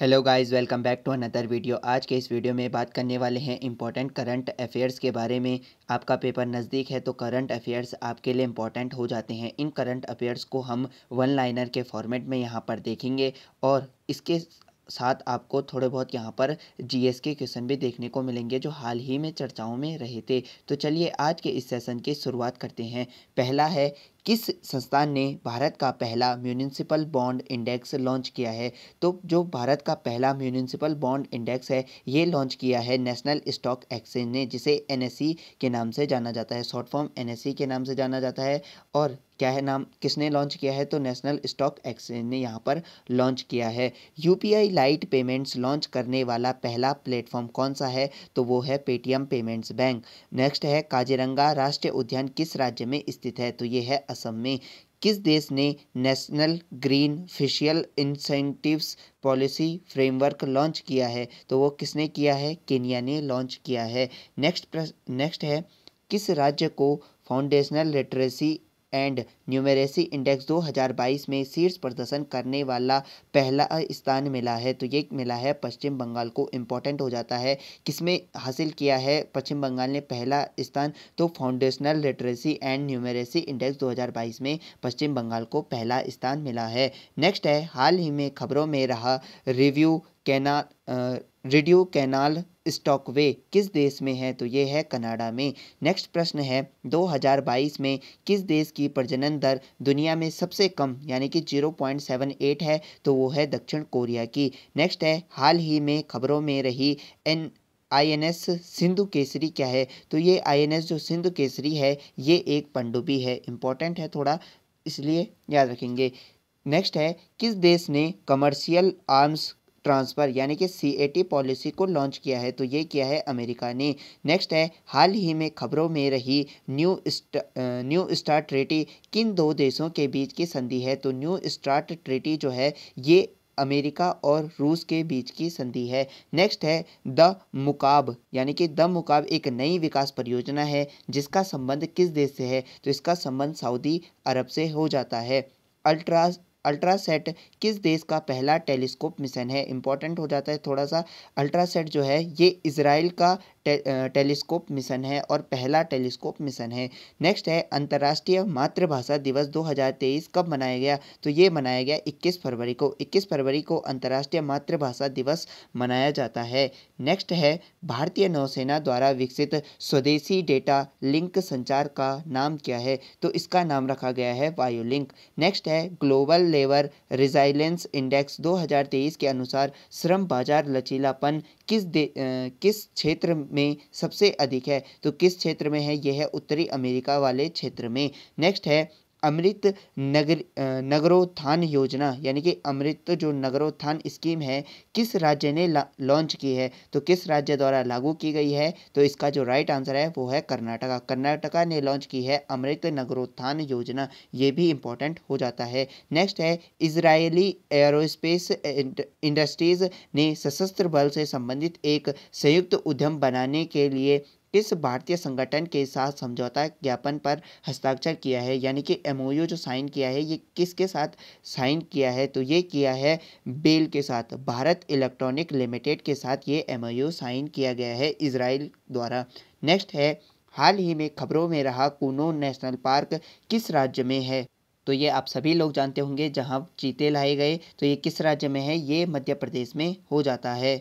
hello guys welcome back to another video आज के इस वीडियो में बात करने वाले हैं इम्पॉर्टेंट करंट अफेयर्स के बारे में आपका पेपर नज़दीक है तो करंट अफेयर्स आपके लिए इम्पॉर्टेंट हो जाते हैं इन करंट अफेयर्स को हम वन लाइनर के फॉर्मेट में यहाँ पर देखेंगे और इसके साथ आपको थोड़े बहुत यहाँ पर एस के क्वेश्चन भी देखने को मिलेंगे जो हाल ही में चर्चाओं में रहे थे तो चलिए आज के इस सेशन की शुरुआत करते हैं पहला है किस संस्थान ने भारत का पहला म्यूनिसिपल बॉन्ड इंडेक्स लॉन्च किया है तो जो भारत का पहला म्यूनिसिपल बॉन्ड इंडेक्स है ये लॉन्च किया है नेशनल स्टॉक एक्सचेंज ने जिसे एन e के नाम से जाना जाता है शॉर्ट फॉर्म एन के नाम से जाना जाता है और क्या है नाम किसने लॉन्च किया है तो नेशनल स्टॉक एक्सचेंज ने यहाँ पर लॉन्च किया है यूपीआई लाइट पेमेंट्स लॉन्च करने वाला पहला प्लेटफॉर्म कौन सा है तो वो है पेटीएम पेमेंट्स बैंक नेक्स्ट है काजीरंगा राष्ट्रीय उद्यान किस राज्य में स्थित है तो ये है असम में किस देश ने national green fiscal incentives policy framework launch किया है तो वो किसने किया है केनिया ने लॉन्च किया है नेक्स्ट नेक्स्ट है किस राज्य को foundational literacy and numeracy index 2022 में शीर्ष प्रदर्शन करने वाला पहला स्थान मिला है तो ये मिला है पश्चिम बंगाल को इम्पोर्टेंट हो जाता है किसमें हासिल किया है पश्चिम बंगाल ने पहला स्थान तो foundational literacy and numeracy index 2022 में पश्चिम बंगाल को पहला स्थान मिला है नेक्स्ट है हाल ही में खबरों में रहा रिव्यू कैनाल रेडियो कैनाल स्टॉकवे किस देश में है तो ये है कनाडा में नेक्स्ट प्रश्न है 2022 में किस देश की प्रजनन दर दुनिया में सबसे कम यानी कि 0.78 है तो वो है दक्षिण कोरिया की नेक्स्ट है हाल ही में खबरों में रही N I N S Sindhu Kesari क्या है तो ये आई एन एस जो सिंधु केसरी है ये एक पंडुबी है इम्पॉर्टेंट है थोड़ा इसलिए याद रखेंगे नेक्स्ट है किस देश ने कमर्शियल आर्म्स ट्रांसफ़र यानी कि सी पॉलिसी को लॉन्च किया है तो ये किया है अमेरिका ने नेक्स्ट है हाल ही में खबरों में रही न्यू स्टा, न्यू स्टार्ट ट्रेटी किन दो देशों के बीच की संधि है तो न्यू स्टार्ट ट्रेटी जो है ये अमेरिका और रूस के बीच की संधि है नेक्स्ट है द मुकाब यानी कि द मुकाब एक नई विकास परियोजना है जिसका संबंध किस देश से है तो इसका संबंध सऊदी अरब से हो जाता है अल्ट्रा अल्ट्रासेट किस देश का पहला टेलीस्कोप मिशन है इंपॉर्टेंट हो जाता है थोड़ा सा अल्ट्रासेट जो है ये इसराइल का टेलीस्कोप मिशन है और पहला टेलीस्कोप मिशन है नेक्स्ट है अंतर्राष्ट्रीय मातृभाषा दिवस 2023 कब मनाया गया तो ये मनाया गया 21 फरवरी को 21 फरवरी को अंतर्राष्ट्रीय मातृभाषा दिवस मनाया जाता है नेक्स्ट है भारतीय नौसेना द्वारा विकसित स्वदेशी डेटा लिंक संचार का नाम क्या है तो इसका नाम रखा गया है वायुलिंक नेक्स्ट है ग्लोबल लेबर रिजाइलेंस इंडेक्स दो के अनुसार श्रम बाजार लचीलापन किस दे, आ, किस क्षेत्र में में सबसे अधिक है तो किस क्षेत्र में है यह है उत्तरी अमेरिका वाले क्षेत्र में नेक्स्ट है अमृत नगर नगरोत्थान योजना यानी कि अमृत जो नगरोत्थान स्कीम है किस राज्य ने लॉन्च की है तो किस राज्य द्वारा लागू की गई है तो इसका जो राइट आंसर है वो है कर्नाटका कर्नाटका ने लॉन्च की है अमृत नगरोत्थान योजना ये भी इम्पोर्टेंट हो जाता है नेक्स्ट है इसराइली एयरोस्पेस इंडस्ट्रीज ने सशस्त्र बल से संबंधित एक संयुक्त उद्यम बनाने के लिए इस भारतीय संगठन के साथ समझौता ज्ञापन पर हस्ताक्षर किया है यानी कि एम जो साइन किया है ये किसके साथ साइन किया है तो ये किया है बेल के साथ भारत इलेक्ट्रॉनिक लिमिटेड के साथ ये एम साइन किया गया है इसराइल द्वारा नेक्स्ट है हाल ही में खबरों में रहा कूनो नेशनल पार्क किस राज्य में है तो ये आप सभी लोग जानते होंगे जहाँ चीते लाए गए तो ये किस राज्य में है ये मध्य प्रदेश में हो जाता है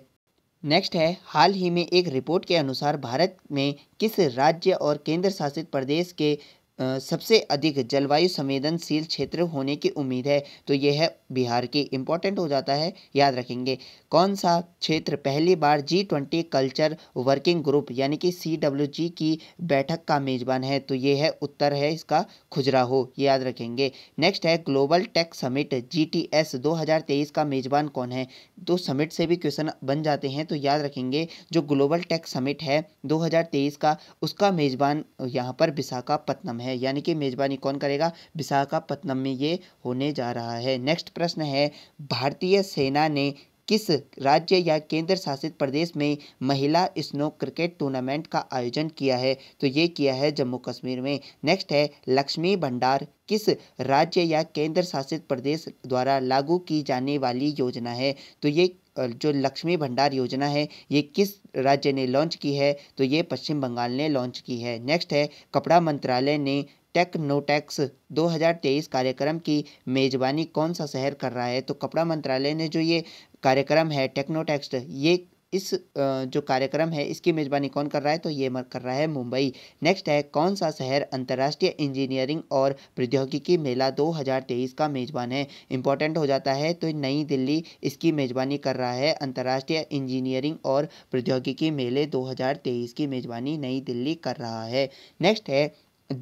नेक्स्ट है हाल ही में एक रिपोर्ट के अनुसार भारत में किस राज्य और केंद्र शासित प्रदेश के सबसे अधिक जलवायु संवेदनशील क्षेत्र होने की उम्मीद है तो यह है बिहार की इम्पोर्टेंट हो जाता है याद रखेंगे कौन सा क्षेत्र पहली बार G twenty culture working group यानी कि सी डब्ल्यू जी की बैठक का मेज़बान है तो ये है उत्तर है इसका खुजराहो याद रखेंगे नेक्स्ट है global tech summit G T S दो हज़ार तेईस का मेज़बान कौन है तो समिट से भी क्वेश्चन बन जाते हैं तो याद रखेंगे जो ग्लोबल टेक समिट है दो हज़ार तेईस का उसका मेज़बान यहाँ पर विशाखापत्तनम है है यानी कि मेज़बानी कौन करेगा विशाखापत्तनम में ये होने जा रहा है नेक्स्ट प्रश्न है भारतीय सेना ने किस राज्य या केंद्र शासित प्रदेश में महिला स्नो क्रिकेट टूर्नामेंट का आयोजन किया है तो ये किया है जम्मू कश्मीर में नेक्स्ट है लक्ष्मी भंडार किस राज्य या केंद्र शासित प्रदेश द्वारा लागू की जाने वाली योजना है तो ये जो लक्ष्मी भंडार योजना है ये किस राज्य ने लॉन्च की है तो ये पश्चिम बंगाल ने लॉन्च की है नेक्स्ट है कपड़ा मंत्रालय ने टेक्नोटेक्स 2023 कार्यक्रम की मेज़बानी कौन सा शहर कर रहा है तो कपड़ा मंत्रालय ने जो ये कार्यक्रम है टेक्नोटेक्स्ट ये इस जो कार्यक्रम है इसकी मेज़बानी कौन कर रहा है तो ये कर रहा है मुंबई नेक्स्ट है कौन सा शहर अंतर्राष्ट्रीय इंजीनियरिंग और प्रौद्योगिकी मेला 2023 का मेज़बान है इंपॉर्टेंट हो जाता है तो नई दिल्ली इसकी मेज़बानी कर रहा है अंतर्राष्ट्रीय इंजीनियरिंग और प्रौद्योगिकी मेले दो की मेज़बानी नई दिल्ली कर रहा है नेक्स्ट है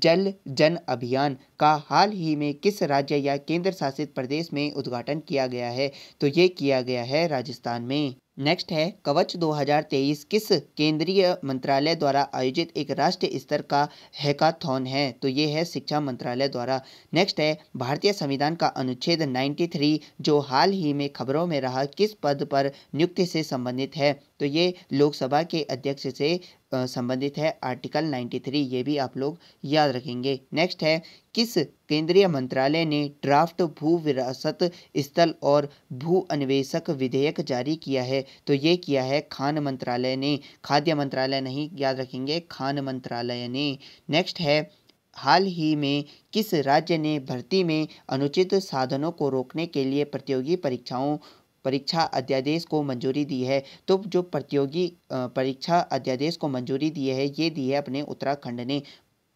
जल जन अभियान का हाल ही में किस राज्य या केंद्र शासित प्रदेश में उद्घाटन किया गया है तो ये किया गया है राजस्थान में नेक्स्ट है कवच 2023 किस केंद्रीय मंत्रालय द्वारा आयोजित एक राष्ट्रीय स्तर का हैकाथॉन है तो ये है शिक्षा मंत्रालय द्वारा नेक्स्ट है भारतीय संविधान का अनुच्छेद 93 जो हाल ही में खबरों में रहा किस पद पर नियुक्ति से संबंधित है तो ये लोकसभा के अध्यक्ष से संबंधित है आर्टिकल 93 ये भी आप लोग याद रखेंगे नेक्स्ट है किस केंद्रीय मंत्रालय ने ड्राफ्ट भू विरासत स्थल और भू अन्वेषक विधेयक जारी किया है तो ये किया है खान मंत्रालय ने खाद्य मंत्रालय नहीं याद रखेंगे खान मंत्रालय ने नेक्स्ट है हाल ही में किस राज्य ने भर्ती में अनुचित साधनों को रोकने के लिए प्रतियोगी परीक्षाओं परीक्षा अध्यादेश को मंजूरी दी है तो जो प्रतियोगी परीक्षा अध्यादेश को मंजूरी दी है ये दी है अपने उत्तराखंड ने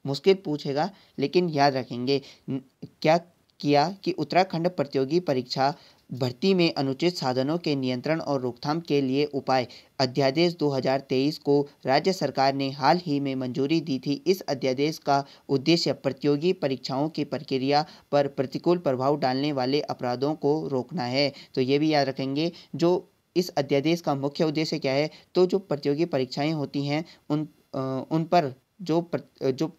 मुश्किल पूछेगा लेकिन याद रखेंगे क्या किया कि उत्तराखंड प्रतियोगी परीक्षा भर्ती में अनुचित साधनों के नियंत्रण और रोकथाम के लिए उपाय अध्यादेश 2023 को राज्य सरकार ने हाल ही में मंजूरी दी थी इस अध्यादेश का उद्देश्य प्रतियोगी परीक्षाओं की प्रक्रिया पर प्रतिकूल प्रभाव डालने वाले अपराधों को रोकना है तो ये भी याद रखेंगे जो इस अध्यादेश का मुख्य उद्देश्य क्या है तो जो प्रतियोगी परीक्षाएं होती हैं उन उन पर जो जो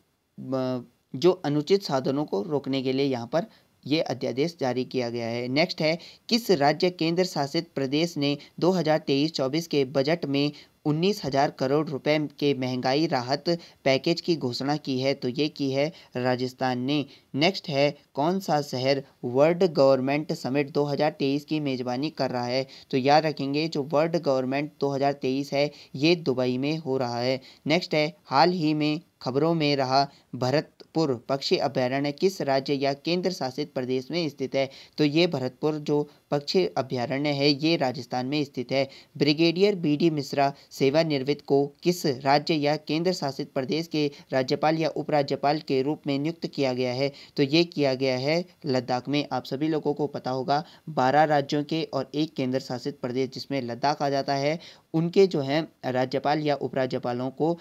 जो अनुचित साधनों को रोकने के लिए यहाँ पर ये अध्यादेश जारी किया गया है नेक्स्ट है किस राज्य केंद्र शासित प्रदेश ने 2023-24 के बजट में उन्नीस हजार करोड़ रुपए के महंगाई राहत पैकेज की घोषणा की है तो ये की है राजस्थान ने नेक्स्ट है कौन सा शहर वर्ल्ड गवर्नमेंट समिट 2023 की मेज़बानी कर रहा है तो याद रखेंगे जो वर्ल्ड गवर्नमेंट 2023 है ये दुबई में हो रहा है नेक्स्ट है हाल ही में खबरों में रहा भरतपुर पक्षी अभ्यारण्य किस राज्य या केंद्र शासित प्रदेश में स्थित है तो ये भरतपुर जो पक्षी अभ्यारण्य है ये राजस्थान में स्थित है ब्रिगेडियर बी डी मिश्रा सेवानिवृत्त को किस राज्य या केंद्र शासित प्रदेश के राज्यपाल या उपराज्यपाल के रूप में नियुक्त किया गया है तो ये किया गया है लद्दाख में आप सभी लोगों को पता होगा बारह राज्यों के और एक केंद्र शासित प्रदेश जिसमें लद्दाख आ जाता है उनके जो हैं राज्यपाल या उपराज्यपालों को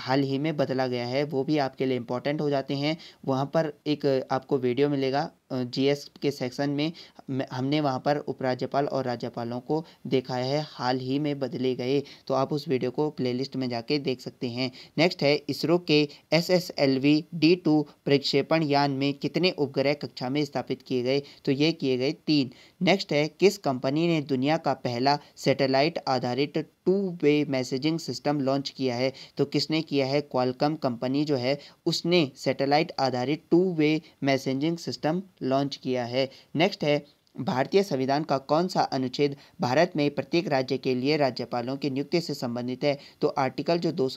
हाल ही में बदला गया है वो भी आपके लिए इम्पोर्टेंट हो जाते हैं वहाँ पर एक आपको वीडियो मिलेगा जीएस के सेक्शन में हमने वहाँ पर उपराज्यपाल और राज्यपालों को देखा है हाल ही में बदले गए तो आप उस वीडियो को प्लेलिस्ट में जाके देख सकते हैं नेक्स्ट है इसरो के S S L V D two प्रक्षेपण यान में कितने उपग्रह कक्षा में स्थापित किए गए तो ये किए गए तीन नेक्स्ट है किस कंपनी ने दुनिया का पहला सेटेलाइट आधारित two way messaging system launch किया है तो किसने किया है क्वालकम कंपनी जो है उसने सैटेलाइट आधारित two way messaging system launch किया है नेक्स्ट है भारतीय संविधान का कौन सा अनुच्छेद भारत में प्रत्येक राज्य के लिए राज्यपालों की नियुक्ति से संबंधित है तो आर्टिकल जो दो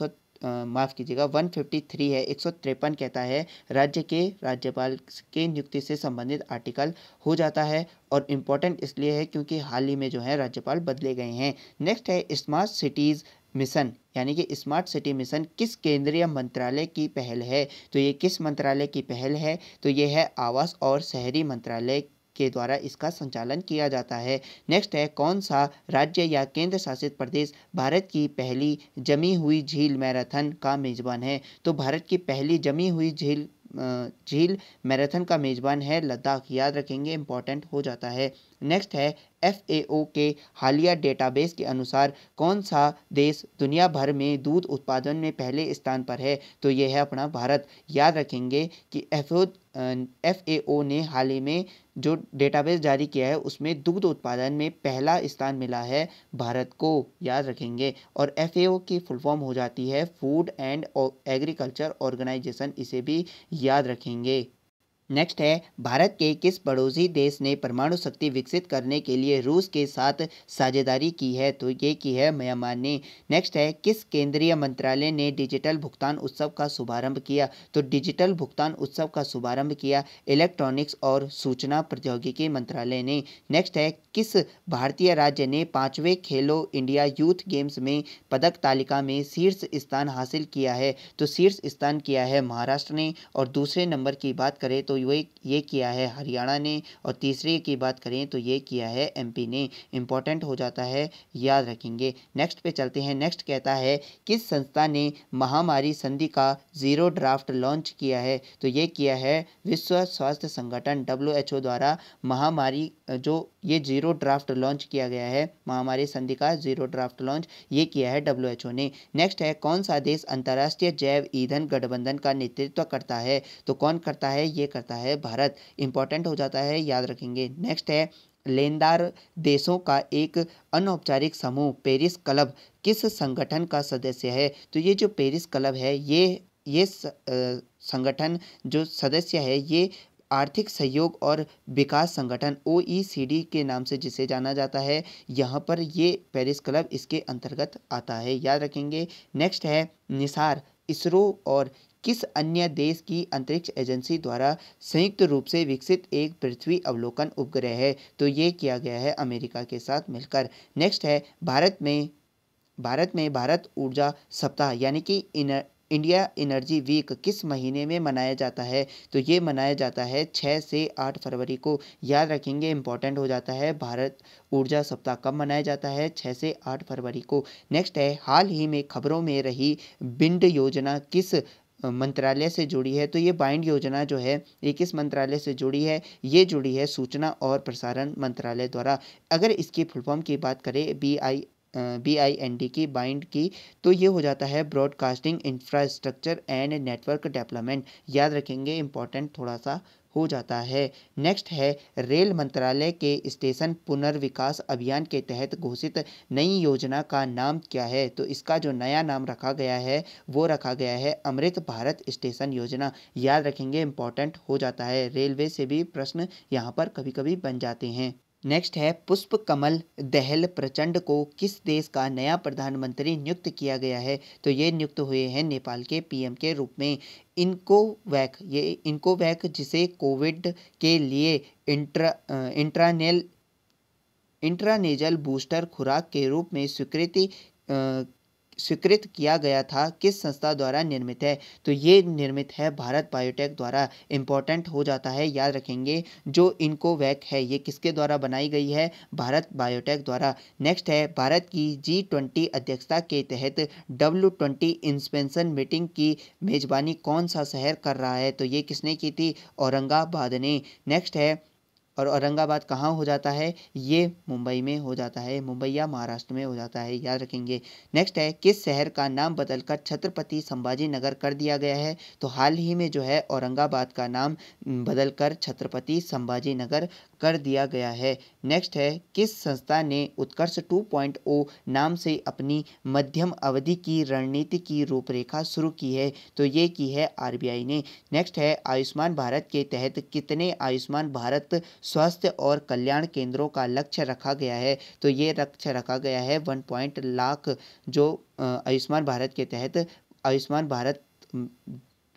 माफ़ कीजिएगा 153 है एक कहता है राज्य के राज्यपाल के नियुक्ति से संबंधित आर्टिकल हो जाता है और इम्पोर्टेंट इसलिए है क्योंकि हाल ही में जो है राज्यपाल बदले गए हैं नेक्स्ट है स्मार्ट सिटीज़ मिशन यानी कि स्मार्ट सिटी मिशन किस केंद्रीय मंत्रालय की पहल है तो ये किस मंत्रालय की पहल है तो ये है आवास और शहरी मंत्रालय के द्वारा इसका संचालन किया जाता है नेक्स्ट है कौन सा राज्य या केंद्र शासित प्रदेश भारत की पहली जमी हुई झील मैराथन का मेजबान है तो भारत की पहली जमी हुई झील झील मैराथन का मेजबान है लद्दाख याद रखेंगे इंपॉर्टेंट हो जाता है नेक्स्ट है एफ के हालिया डेटाबेस के अनुसार कौन सा देश दुनिया भर में दूध उत्पादन में पहले स्थान पर है तो यह है अपना भारत याद रखेंगे कि एफ एफ ने हाल ही में जो डेटाबेस जारी किया है उसमें दुग्ध उत्पादन में पहला स्थान मिला है भारत को याद रखेंगे और एफ की फुल फॉर्म हो जाती है फूड एंड एग्रीकल्चर ऑर्गेनाइजेशन इसे भी याद रखेंगे नेक्स्ट है भारत के किस पड़ोसी देश ने परमाणु शक्ति विकसित करने के लिए रूस के साथ साझेदारी की है तो ये की है म्यांमार ने नेक्स्ट है किस केंद्रीय मंत्रालय ने डिजिटल भुगतान उत्सव का शुभारंभ किया तो डिजिटल भुगतान उत्सव का शुभारंभ किया इलेक्ट्रॉनिक्स और सूचना प्रौद्योगिकी मंत्रालय ने नेक्स्ट है किस भारतीय राज्य ने पाँचवें खेलो इंडिया यूथ गेम्स में पदक तालिका में शीर्ष स्थान हासिल किया है तो शीर्ष स्थान किया है महाराष्ट्र ने और दूसरे नंबर की बात करें तो ये ये किया है हरियाणा ने और तीसरे की बात करें तो ये किया है एमपी ने इम्पॉर्टेंट हो जाता है याद रखेंगे नेक्स्ट पे चलते हैं नेक्स्ट कहता है किस संस्था ने महामारी संधि का ज़ीरो ड्राफ्ट लॉन्च किया है तो ये किया है विश्व स्वास्थ्य संगठन डब्ल्यू द्वारा महामारी जो ये जीरो ड्राफ्ट लॉन्च किया गया है महामारी संधि का जीरो ड्राफ्ट लॉन्च ये किया है डब्ल्यू ने नेक्स्ट है कौन सा देश अंतर्राष्ट्रीय जैव ईंधन गठबंधन का नेतृत्व करता है तो कौन करता है ये करता जाता है भारत इंपॉर्टेंट हो जाता है याद रखेंगे नेक्स्ट है लेनदार देशों का एक अनौपचारिक समूह पेरिस क्लब किस संगठन का सदस्य है तो ये जो पेरिस क्लब है ये ये संगठन जो सदस्य है ये आर्थिक सहयोग और विकास संगठन ओ के नाम से जिसे जाना जाता है यहाँ पर ये पेरिस क्लब इसके अंतर्गत आता है याद रखेंगे नेक्स्ट है निसार इसरो और किस अन्य देश की अंतरिक्ष एजेंसी द्वारा संयुक्त रूप से विकसित एक पृथ्वी अवलोकन उपग्रह है तो ये किया गया है अमेरिका के साथ मिलकर नेक्स्ट है भारत में भारत में भारत ऊर्जा सप्ताह यानी कि इनर इंडिया एनर्जी वीक किस महीने में मनाया जाता है तो ये मनाया जाता है छः से आठ फरवरी को याद रखेंगे इंपॉर्टेंट हो जाता है भारत ऊर्जा सप्ताह कब मनाया जाता है छः से आठ फरवरी को नेक्स्ट है हाल ही में खबरों में रही बिंड योजना किस मंत्रालय से जुड़ी है तो ये बाइंड योजना जो है ये किस मंत्रालय से जुड़ी है ये जुड़ी है सूचना और प्रसारण मंत्रालय द्वारा अगर इसकी फुलफॉर्म की बात करें B I B I N D की बाइंड की तो ये हो जाता है broadcasting infrastructure and network development याद रखेंगे इंपॉर्टेंट थोड़ा सा हो जाता है नेक्स्ट है रेल मंत्रालय के स्टेशन पुनर्विकास अभियान के तहत घोषित नई योजना का नाम क्या है तो इसका जो नया नाम रखा गया है वो रखा गया है अमृत भारत स्टेशन योजना याद रखेंगे इंपॉर्टेंट हो जाता है रेलवे से भी प्रश्न यहाँ पर कभी कभी बन जाते हैं नेक्स्ट है पुष्प कमल दहल प्रचंड को किस देश का नया प्रधानमंत्री नियुक्त किया गया है तो ये नियुक्त हुए हैं नेपाल के पीएम के रूप में इनको वैक ये इनको वैक जिसे कोविड के लिए इंट्रा इंट्रानेल इंट्रानेजल बूस्टर खुराक के रूप में स्वीकृति स्वीकृत किया गया था किस संस्था द्वारा निर्मित है तो ये निर्मित है भारत बायोटेक द्वारा इम्पोर्टेंट हो जाता है याद रखेंगे जो इनको वैक है ये किसके द्वारा बनाई गई है भारत बायोटेक द्वारा नेक्स्ट है भारत की जी ट्वेंटी अध्यक्षता के तहत डब्ल्यू ट्वेंटी इंस्पेंशन मीटिंग की मेज़बानी कौन सा शहर कर रहा है तो ये किसने की थी औरंगाबाद ने नेक्स्ट है और औरंगाबाद कहाँ हो जाता है ये मुंबई में हो जाता है मुंबई या महाराष्ट्र में हो जाता है याद रखेंगे नेक्स्ट है किस शहर का नाम बदलकर छत्रपति संभाजी नगर कर दिया गया है तो हाल ही में जो है औरंगाबाद का नाम बदलकर छत्रपति संभाजी नगर कर दिया गया है नेक्स्ट है किस संस्था ने उत्कर्ष 2.0 नाम से अपनी मध्यम अवधि की रणनीति की रूपरेखा शुरू की है तो ये की है आरबीआई ने नेक्स्ट है आयुष्मान भारत के तहत कितने आयुष्मान भारत स्वास्थ्य और कल्याण केंद्रों का लक्ष्य रखा गया है तो ये लक्ष्य रखा गया है वन पॉइंट लाख जो आयुष्मान भारत के तहत आयुष्मान भारत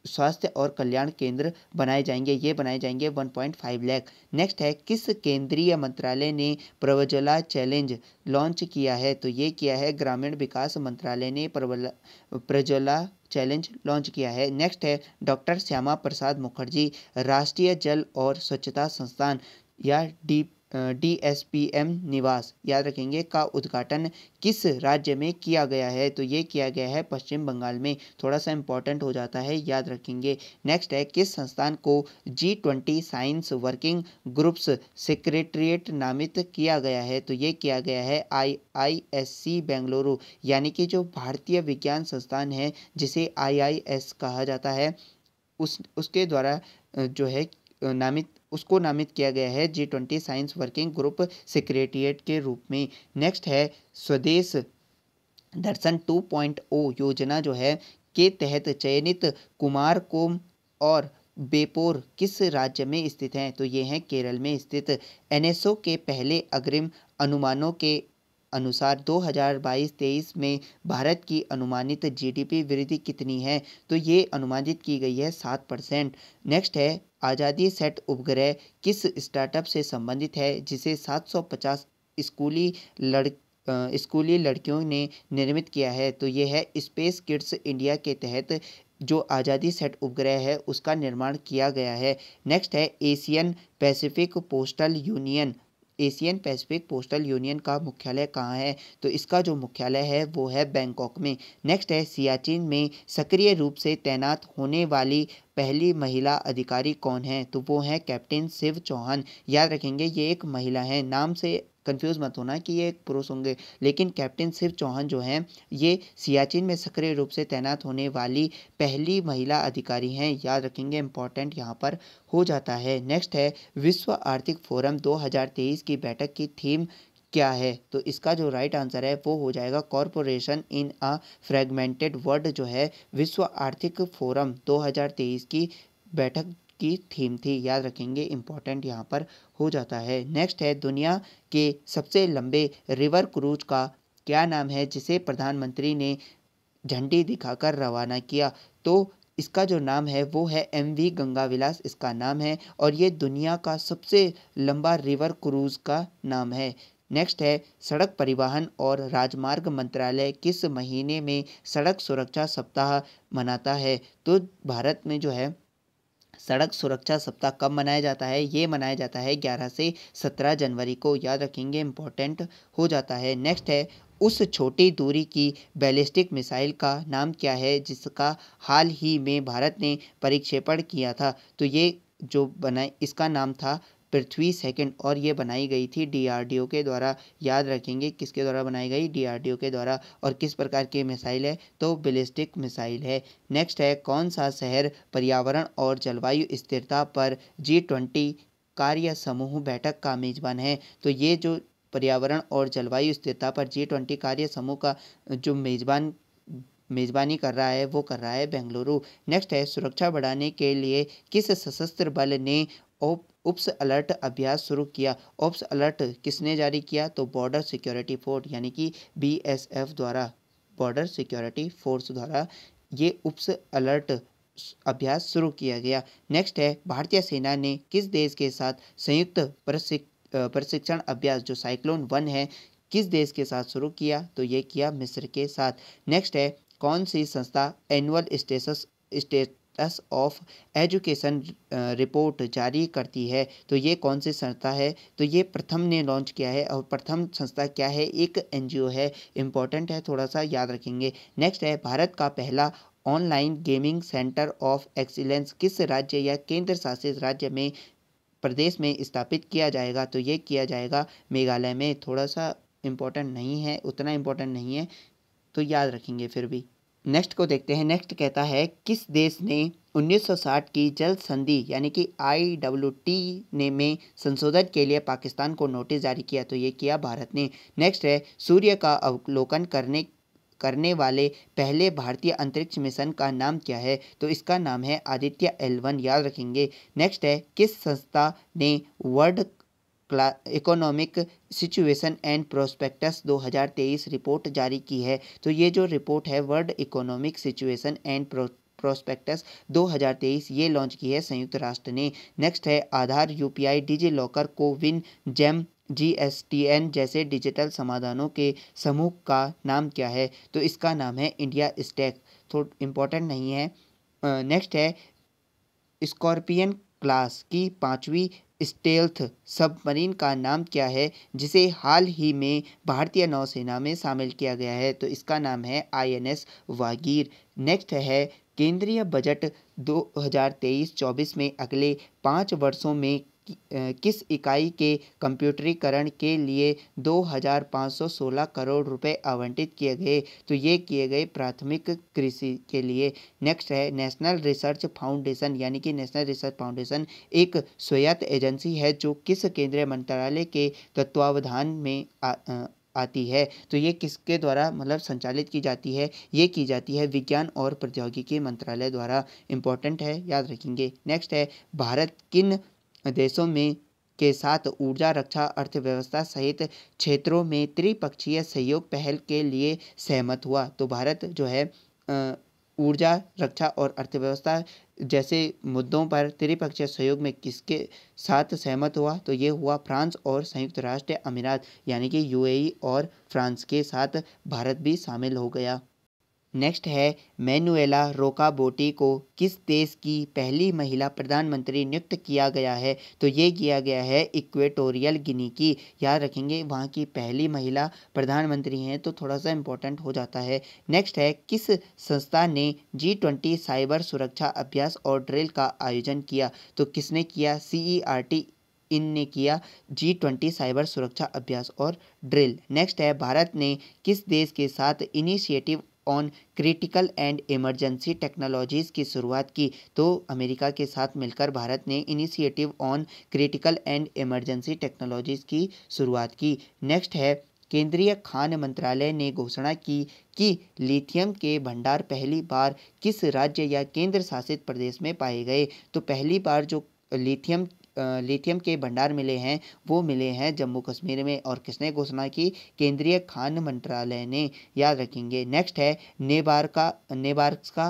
स्वास्थ्य और कल्याण केंद्र बनाए जाएंगे ये बनाए जाएंगे 1.5 लाख नेक्स्ट है किस केंद्रीय मंत्रालय ने प्रवजला चैलेंज लॉन्च किया है तो ये किया है ग्रामीण विकास मंत्रालय ने प्रज्वला चैलेंज लॉन्च किया है नेक्स्ट है डॉक्टर श्यामा प्रसाद मुखर्जी राष्ट्रीय जल और स्वच्छता संस्थान या D D S P M निवास याद रखेंगे का उद्घाटन किस राज्य में किया गया है तो ये किया गया है पश्चिम बंगाल में थोड़ा सा इंपॉर्टेंट हो जाता है याद रखेंगे नेक्स्ट है किस संस्थान को G twenty science working groups secretariat नामित किया गया है तो ये किया गया है आई आई एस सी बेंगलुरु यानी कि जो भारतीय विज्ञान संस्थान है जिसे आई आई एस कहा जाता है उस उसके द्वारा जो है नामित उसको नामित किया गया है G twenty science working group secretariat के रूप में नेक्स्ट है स्वदेश दर्शन टू पॉइंट ओ योजना जो है के तहत चयनित कुमार कोम और बेपोर किस राज्य में स्थित हैं तो ये हैं केरल में स्थित एनएसओ के पहले अग्रिम अनुमानों के अनुसार 2022-23 में भारत की अनुमानित जीडीपी वृद्धि कितनी है तो ये अनुमानित की गई है सात परसेंट नेक्स्ट है आज़ादी सेट उपग्रह किस स्टार्टअप से संबंधित है जिसे 750 स्कूली लड़ स्कूली लड़कियों ने निर्मित किया है तो ये है स्पेस किड्स इंडिया के तहत जो आज़ादी सेट उपग्रह है उसका निर्माण किया गया है नेक्स्ट है Asian Pacific postal union Asian Pacific postal union का मुख्यालय कहाँ है तो इसका जो मुख्यालय है वो है बैंकॉक में नेक्स्ट है सियाचिन में सक्रिय रूप से तैनात होने वाली पहली महिला अधिकारी कौन है तो वो है कैप्टन शिव चौहान याद रखेंगे ये एक महिला है नाम से कंफ्यूज मत होना कि ये पुरुष होंगे लेकिन कैप्टन शिव चौहान जो हैं ये सियाचिन में सक्रिय रूप से तैनात होने वाली पहली महिला अधिकारी हैं याद रखेंगे इंपॉर्टेंट यहाँ पर हो जाता है नेक्स्ट है विश्व आर्थिक फोरम 2023 की बैठक की थीम क्या है तो इसका जो राइट आंसर है वो हो जाएगा corporation in a fragmented world जो है विश्व आर्थिक फोरम 2023 की बैठक की थीम थी याद रखेंगे इंपॉर्टेंट यहाँ पर हो जाता है नेक्स्ट है दुनिया के सबसे लंबे रिवर क्रूज का क्या नाम है जिसे प्रधानमंत्री ने झंडी दिखाकर रवाना किया तो इसका जो नाम है वो है एम वी गंगा विलास इसका नाम है और ये दुनिया का सबसे लंबा रिवर क्रूज का नाम है नेक्स्ट है सड़क परिवहन और राजमार्ग मंत्रालय किस महीने में सड़क सुरक्षा सप्ताह मनाता है तो भारत में जो है सड़क सुरक्षा सप्ताह कब मनाया जाता है ये मनाया जाता है 11 से 17 जनवरी को याद रखेंगे इम्पोर्टेंट हो जाता है नेक्स्ट है उस छोटी दूरी की बैलिस्टिक मिसाइल का नाम क्या है जिसका हाल ही में भारत ने परीक्षेपण किया था तो ये जो बनाए इसका नाम था पृथ्वी सेकंड और ये बनाई गई थी डीआरडीओ के द्वारा याद रखेंगे किसके द्वारा बनाई गई डीआरडीओ के द्वारा और किस प्रकार की मिसाइल है तो बिलिस्टिक मिसाइल है नेक्स्ट है कौन सा शहर पर्यावरण और जलवायु स्थिरता पर जी ट्वेंटी कार्य समूह बैठक का मेजबान है तो ये जो पर्यावरण और जलवायु स्थिरता पर जी ट्वेंटी कार्य समूह का जो मेजबान मेज़बानी कर रहा है वो कर रहा है बेंगलुरु नेक्स्ट है सुरक्षा बढ़ाने के लिए किस सशस्त्र बल ने उप्स अलर्ट अभ्यास शुरू किया ओप्स अलर्ट किसने जारी किया तो बॉर्डर सिक्योरिटी फोर्स यानी कि बीएसएफ द्वारा बॉर्डर सिक्योरिटी फोर्स द्वारा ये उप्स अलर्ट अभ्यास शुरू किया गया नेक्स्ट है भारतीय सेना ने किस देश के साथ संयुक्त प्रशिक्षण अभ्यास जो साइक्लोन वन है किस देश के साथ शुरू किया तो ये किया मिस्र के साथ नेक्स्ट है कौन सी संस्था annual status status of education report जारी करती है तो ये कौन सी संस्था है तो ये प्रथम ने लॉन्च किया है और प्रथम संस्था क्या है एक एनजीओ है इम्पोर्टेंट है थोड़ा सा याद रखेंगे नेक्स्ट है भारत का पहला online gaming centre of excellence किस राज्य या केंद्र शासित राज्य में प्रदेश में स्थापित किया जाएगा तो ये किया जाएगा मेघालय में थोड़ा सा इम्पोर्टेंट नहीं है उतना इम्पोर्टेंट नहीं है तो याद रखेंगे फिर भी नेक्स्ट को देखते हैं नेक्स्ट कहता है किस देश ने 1960 की जल संधि यानी कि आई डब्ल्यू टी ने में संशोधन के लिए पाकिस्तान को नोटिस जारी किया तो ये किया भारत ने नेक्स्ट है सूर्य का अवलोकन करने करने वाले पहले भारतीय अंतरिक्ष मिशन का नाम क्या है तो इसका नाम है आदित्य एल वन याद रखेंगे नेक्स्ट है किस संस्था ने world economic situation and prospects 2023 report जारी की है तो ये जो रिपोर्ट है world economic situation and prospects 2023 ये लॉन्च की है संयुक्त राष्ट्र ने नेक्स्ट है Aadhaar UPI DigiLocker CoWIN GeM GSTN जैसे डिजिटल समाधानों के समूह का नाम क्या है तो इसका नाम है इंडिया स्टैक तो इम्पोर्टेंट नहीं है नेक्स्ट है स्कॉर्पियन क्लास की पाँचवीं स्टेल्थ सबमरीन का नाम क्या है जिसे हाल ही में भारतीय नौसेना में शामिल किया गया है तो इसका नाम है I N S Vagir next है केंद्रीय बजट 2023-24 में अगले पाँच वर्षों में किस इकाई के कंप्यूटरीकरण के लिए दो हजार पाँच सौ सोलह करोड़ रुपए आवंटित किए गए तो ये किए गए प्राथमिक कृषि के लिए नेक्स्ट है नेशनल रिसर्च फाउंडेशन यानी कि नेशनल रिसर्च फाउंडेशन एक स्वायत्त एजेंसी है जो किस केंद्रीय मंत्रालय के तत्वावधान में आ, आ, आती है तो ये किसके द्वारा मतलब संचालित की जाती है ये की जाती है विज्ञान और प्रौद्योगिकी मंत्रालय द्वारा इंपॉर्टेंट है याद रखेंगे नेक्स्ट है भारत किन देशों में के साथ ऊर्जा रक्षा अर्थव्यवस्था सहित क्षेत्रों में त्रिपक्षीय सहयोग पहल के लिए सहमत हुआ तो भारत जो है ऊर्जा रक्षा और अर्थव्यवस्था जैसे मुद्दों पर त्रिपक्षीय सहयोग में किसके साथ सहमत हुआ तो ये हुआ फ्रांस और संयुक्त राष्ट्र अमीरात यानी कि यूएई और फ्रांस के साथ भारत भी शामिल हो गया नेक्स्ट है मैनुएला रोकाबोटी को किस देश की पहली महिला प्रधानमंत्री नियुक्त किया गया है तो ये किया गया है इक्वेटोरियल गिनी की याद रखेंगे वहाँ की पहली महिला प्रधानमंत्री हैं तो थोड़ा सा इम्पोर्टेंट हो जाता है नेक्स्ट है किस संस्था ने जी ट्वेंटी साइबर सुरक्षा अभ्यास और ड्रिल का आयोजन किया तो किसने किया सी ई आर टी इन ने किया जी ट्वेंटी साइबर सुरक्षा अभ्यास और ड्रिल नेक्स्ट है भारत ने किस देश के साथ initiative on critical and emergency technologies की शुरुआत की तो अमेरिका के साथ मिलकर भारत ने initiative on critical and emergency technologies की शुरुआत की नेक्स्ट है केंद्रीय खान मंत्रालय ने घोषणा की कि लिथियम के भंडार पहली बार किस राज्य या केंद्र शासित प्रदेश में पाए गए तो पहली बार जो लिथियम लिथियम के भंडार मिले हैं वो मिले हैं जम्मू कश्मीर में और किसने घोषणा की केंद्रीय खान मंत्रालय ने याद रखेंगे नेक्स्ट है नेबारका नेबार्का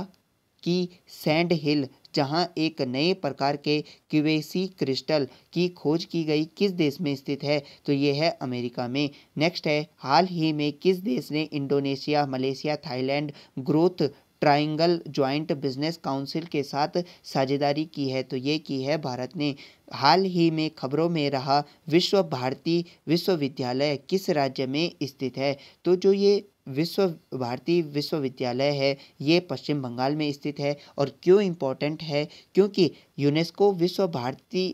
की सैंड हिल जहां एक नए प्रकार के क्यूएसी क्रिस्टल की खोज की गई किस देश में स्थित है तो ये है अमेरिका में नेक्स्ट है हाल ही में किस देश ने Indonesia Malaysia Thailand growth triangle joint business council के साथ साझेदारी की है तो ये की है भारत ने हाल ही में खबरों में रहा विश्व भारती विश्वविद्यालय किस राज्य में स्थित है तो जो ये विश्व भारती विश्वविद्यालय है ये पश्चिम बंगाल में स्थित है और क्यों इम्पोर्टेंट है क्योंकि यूनेस्को विश्व भारती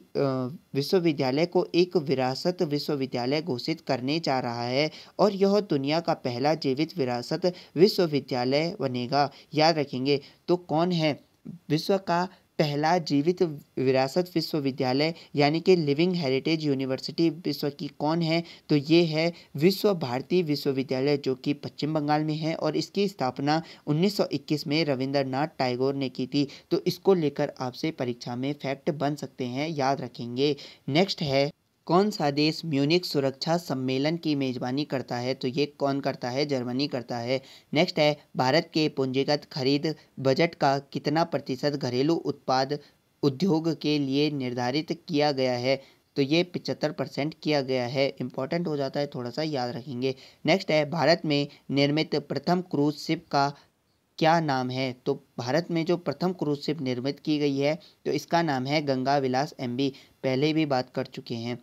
विश्वविद्यालय को एक विरासत विश्वविद्यालय घोषित करने जा रहा है और यह दुनिया का पहला जीवित विरासत विश्वविद्यालय बनेगा याद रखेंगे तो कौन है विश्व का पहला जीवित विरासत विश्वविद्यालय यानी कि लिविंग हेरिटेज यूनिवर्सिटी विश्व की कौन है तो ये है विश्व भारती विश्वविद्यालय जो कि पश्चिम बंगाल में है और इसकी स्थापना 1921 में रविंद्रनाथ टैगोर ने की थी तो इसको लेकर आपसे परीक्षा में फैक्ट बन सकते हैं याद रखेंगे नेक्स्ट है कौन सा देश म्यूनिक सुरक्षा सम्मेलन की मेज़बानी करता है तो ये कौन करता है जर्मनी करता है नेक्स्ट है भारत के पूंजीगत खरीद बजट का कितना प्रतिशत घरेलू उत्पाद उद्योग के लिए निर्धारित किया गया है तो ये पिचहत्तर परसेंट किया गया है इम्पॉर्टेंट हो जाता है थोड़ा सा याद रखेंगे नेक्स्ट है भारत में निर्मित प्रथम क्रूज शिप का क्या नाम है तो भारत में जो प्रथम क्रूज शिप निर्मित की गई है तो इसका नाम है गंगा विलास एम पहले भी बात कर चुके हैं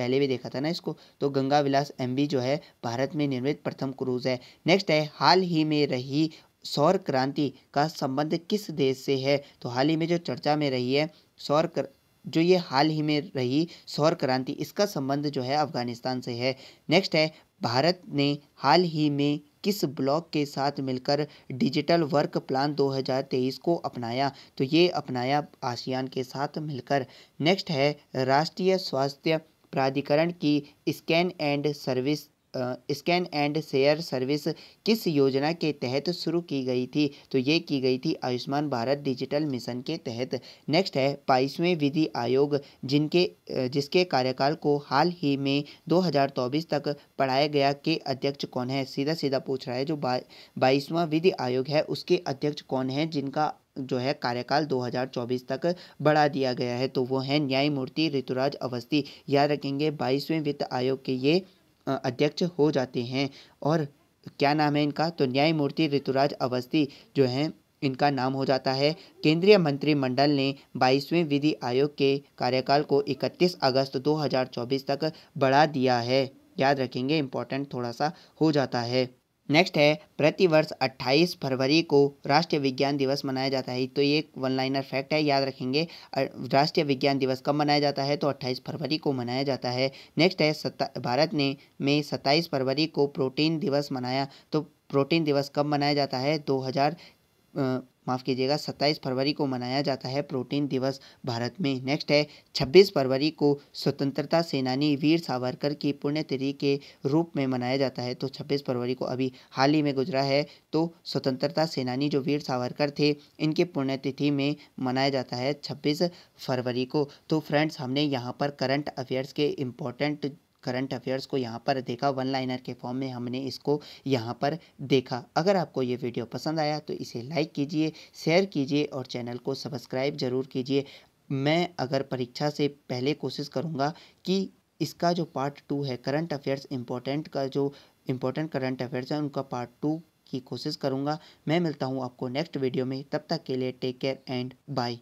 पहले भी देखा था ना इसको तो गंगा विलास एम जो है भारत में निर्मित प्रथम क्रूज है नेक्स्ट है हाल ही में रही सौर क्रांति का संबंध किस देश से है तो हाल ही में जो चर्चा में रही है सौर कर... जो ये हाल ही में रही सौर क्रांति इसका संबंध जो है अफगानिस्तान से है नेक्स्ट है भारत ने हाल ही में किस ब्लॉक के साथ मिलकर डिजिटल वर्क प्लान 2023 को अपनाया तो ये अपनाया आसियान के साथ मिलकर नेक्स्ट है राष्ट्रीय स्वास्थ्य प्राधिकरण की scan and service scan and share service किस योजना के तहत शुरू की गई थी तो ये की गई थी आयुष्मान भारत डिजिटल मिशन के तहत नेक्स्ट है बाईसवें विधि आयोग जिनके जिसके कार्यकाल को हाल ही में 2024 तक पढ़ाया गया के अध्यक्ष कौन है सीधा सीधा पूछ रहा है जो बाईसवां विधि आयोग है उसके अध्यक्ष कौन है जिनका जो है कार्यकाल 2024 तक बढ़ा दिया गया है तो वो है न्यायमूर्ति ऋतुराज अवस्थी याद रखेंगे बाईसवें वित्त आयोग के ये अध्यक्ष हो जाते हैं और क्या नाम है इनका तो न्यायमूर्ति ऋतुराज अवस्थी जो हैं इनका नाम हो जाता है केंद्रीय मंत्रिमंडल ने 22वें विधि आयोग के कार्यकाल को 31 अगस्त 2024 तक बढ़ा दिया है याद रखेंगे इम्पोर्टेंट थोड़ा सा हो जाता है नेक्स्ट है प्रतिवर्ष 28 फरवरी को राष्ट्रीय विज्ञान दिवस मनाया जाता है तो ये वन लाइनर फैक्ट है याद रखेंगे राष्ट्रीय विज्ञान दिवस कब मनाया जाता है तो 28 फरवरी को मनाया जाता है नेक्स्ट है भारत ने में 27 फरवरी को प्रोटीन दिवस मनाया तो प्रोटीन दिवस कब मनाया जाता है दो माफ़ कीजिएगा 27 फरवरी को मनाया जाता है प्रोटीन दिवस भारत में नेक्स्ट है 26 फरवरी को स्वतंत्रता सेनानी वीर सावरकर की पुण्यतिथि के रूप में मनाया जाता है तो 26 फरवरी को अभी हाल ही में गुजरा है तो स्वतंत्रता सेनानी जो वीर सावरकर थे इनके पुण्यतिथि में मनाया जाता है छब्बीस फरवरी को तो फ्रेंड्स हमने यहाँ पर करंट अफेयर्स के इम्पोर्टेंट करंट अफेयर्स को यहाँ पर देखा वन लाइनर के फॉर्म में हमने इसको यहाँ पर देखा अगर आपको ये वीडियो पसंद आया तो इसे लाइक कीजिए शेयर कीजिए और चैनल को सब्सक्राइब ज़रूर कीजिए मैं अगर परीक्षा से पहले कोशिश करूँगा कि इसका जो पार्ट टू है करंट अफेयर्स इम्पोर्टेंट का जो इम्पोर्टेंट करंट अफेयर्स हैं उनका पार्ट टू की कोशिश करूँगा मैं मिलता हूँ आपको नेक्स्ट वीडियो में तब तक के लिए टेक केयर एंड बाय